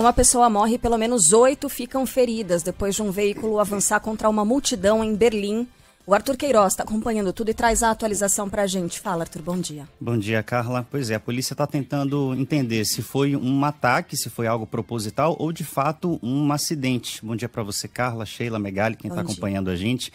Uma pessoa morre e pelo menos oito ficam feridas depois de um veículo avançar contra uma multidão em Berlim. O Arthur Queiroz está acompanhando tudo e traz a atualização para a gente. Fala, Arthur, bom dia. Bom dia, Carla. Pois é, a polícia está tentando entender se foi um ataque, se foi algo proposital ou de fato um acidente. Bom dia para você, Carla, Sheila, Megali, quem está acompanhando a gente.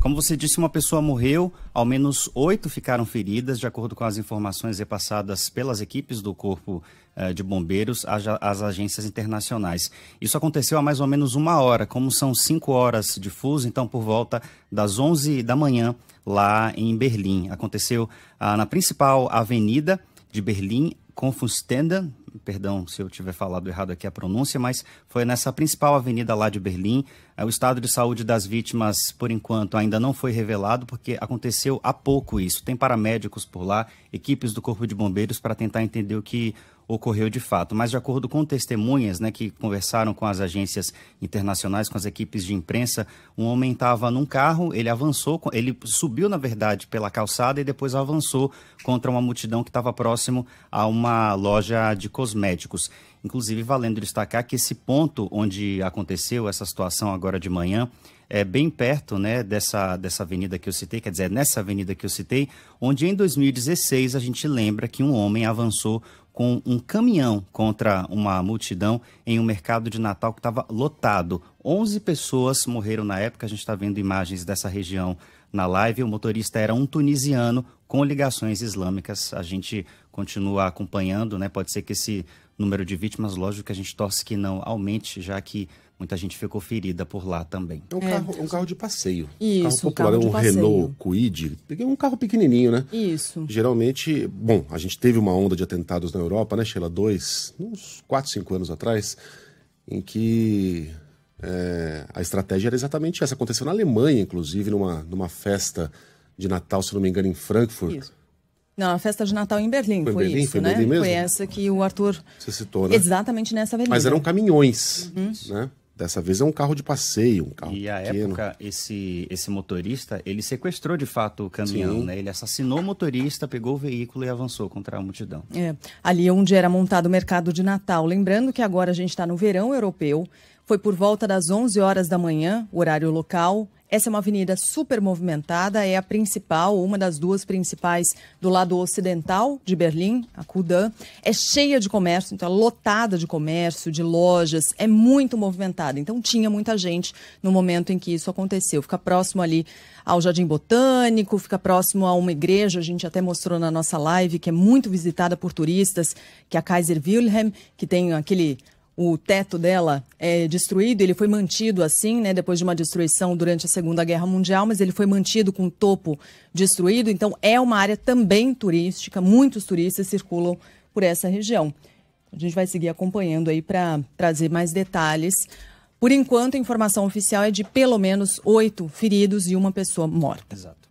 Como você disse, uma pessoa morreu, ao menos oito ficaram feridas, de acordo com as informações repassadas pelas equipes do Corpo eh, de Bombeiros às agências internacionais. Isso aconteceu há mais ou menos uma hora, como são cinco horas de fuso, então por volta das 11 da manhã lá em Berlim. Aconteceu ah, na principal avenida de Berlim, Confustenda, perdão se eu tiver falado errado aqui a pronúncia, mas foi nessa principal avenida lá de Berlim. É, o estado de saúde das vítimas, por enquanto, ainda não foi revelado, porque aconteceu há pouco isso. Tem paramédicos por lá, equipes do Corpo de Bombeiros, para tentar entender o que ocorreu de fato. Mas, de acordo com testemunhas né, que conversaram com as agências internacionais, com as equipes de imprensa, um homem estava num carro, ele avançou, ele subiu, na verdade, pela calçada e depois avançou contra uma multidão que estava próximo a uma loja de cosméticos. Inclusive, valendo destacar que esse ponto onde aconteceu essa situação agora de manhã é bem perto né, dessa, dessa avenida que eu citei, quer dizer, é nessa avenida que eu citei, onde em 2016 a gente lembra que um homem avançou com um caminhão contra uma multidão em um mercado de Natal que estava lotado. 11 pessoas morreram na época, a gente está vendo imagens dessa região na live. O motorista era um tunisiano com ligações islâmicas. A gente continua acompanhando, né? Pode ser que esse número de vítimas, lógico que a gente torce que não aumente, já que muita gente ficou ferida por lá também. É um, é. Carro, um carro de passeio. Isso, um carro popular, é um, carro um Renault Kwid, é um carro pequenininho, né? Isso. Geralmente, bom, a gente teve uma onda de atentados na Europa, né, Sheila? Dois, uns 4, 5 anos atrás, em que é, a estratégia era exatamente essa. Aconteceu na Alemanha, inclusive, numa, numa festa de Natal, se não me engano, em Frankfurt. Isso não, a festa de Natal em Berlim, foi, foi Berlim, isso, foi né? Berlim mesmo? Foi essa que o Arthur... Você citou, né? Exatamente nessa avenida. Mas eram caminhões, uhum. né? Dessa vez é um carro de passeio, um carro E à época, esse, esse motorista, ele sequestrou de fato o caminhão, Sim. né? Ele assassinou o motorista, pegou o veículo e avançou contra a multidão. É, ali é onde era montado o mercado de Natal. Lembrando que agora a gente está no verão europeu. Foi por volta das 11 horas da manhã, horário local. Essa é uma avenida super movimentada, é a principal, uma das duas principais do lado ocidental de Berlim, a Kudan. É cheia de comércio, então é lotada de comércio, de lojas, é muito movimentada. Então tinha muita gente no momento em que isso aconteceu. Fica próximo ali ao Jardim Botânico, fica próximo a uma igreja, a gente até mostrou na nossa live, que é muito visitada por turistas, que é a Kaiser Wilhelm, que tem aquele o teto dela é destruído. Ele foi mantido assim, né, depois de uma destruição durante a Segunda Guerra Mundial, mas ele foi mantido com o topo destruído. Então, é uma área também turística. Muitos turistas circulam por essa região. A gente vai seguir acompanhando aí para trazer mais detalhes. Por enquanto, a informação oficial é de pelo menos oito feridos e uma pessoa morta. Exato.